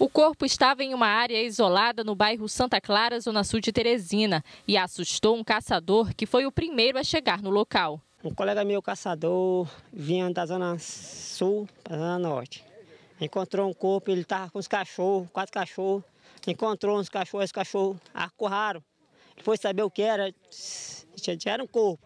O corpo estava em uma área isolada no bairro Santa Clara, zona sul de Teresina, e assustou um caçador que foi o primeiro a chegar no local. Um colega meu, caçador, vinha da zona sul para a zona norte. Encontrou um corpo, ele estava com os cachorros, quatro cachorros. Encontrou uns cachorros, os cachorros acorraram. Ele foi saber o que era, era um corpo.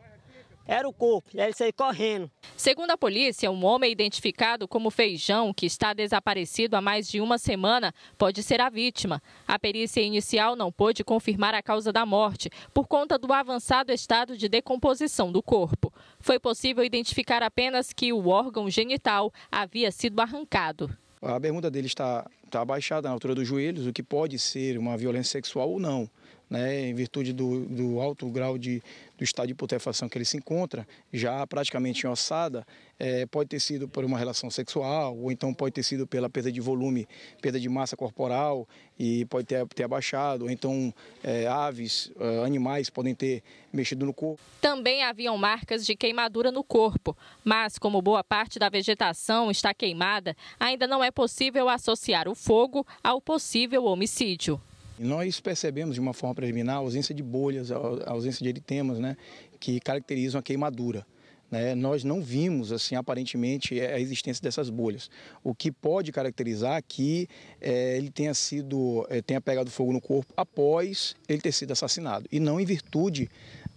Era o corpo, e aí ele saiu correndo. Segundo a polícia, um homem identificado como Feijão, que está desaparecido há mais de uma semana, pode ser a vítima. A perícia inicial não pôde confirmar a causa da morte, por conta do avançado estado de decomposição do corpo. Foi possível identificar apenas que o órgão genital havia sido arrancado. A bermuda dele está está abaixada na altura dos joelhos, o que pode ser uma violência sexual ou não. Né, em virtude do, do, alto grau de, do estado de putrefação que ele se encontra, já praticamente em ossada, é, pode ter sido por uma relação sexual, ou então pode ter sido pela perda de volume, perda de massa corporal, e pode ter, ter abaixado, ou então é, aves, é, animais podem ter mexido no corpo. Também haviam marcas de queimadura no corpo, mas como boa parte da vegetação está queimada, ainda não é possível associar o fogo ao possível homicídio. Nós percebemos de uma forma preliminar a ausência de bolhas, a ausência de eritemas, né, que caracterizam a queimadura. Né. Nós não vimos, assim, aparentemente, é, a existência dessas bolhas. O que pode caracterizar que é, ele tenha sido, é, tenha pegado fogo no corpo após ele ter sido assassinado e não em virtude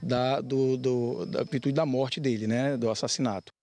da, do, do, da, virtude da morte dele, né, do assassinato.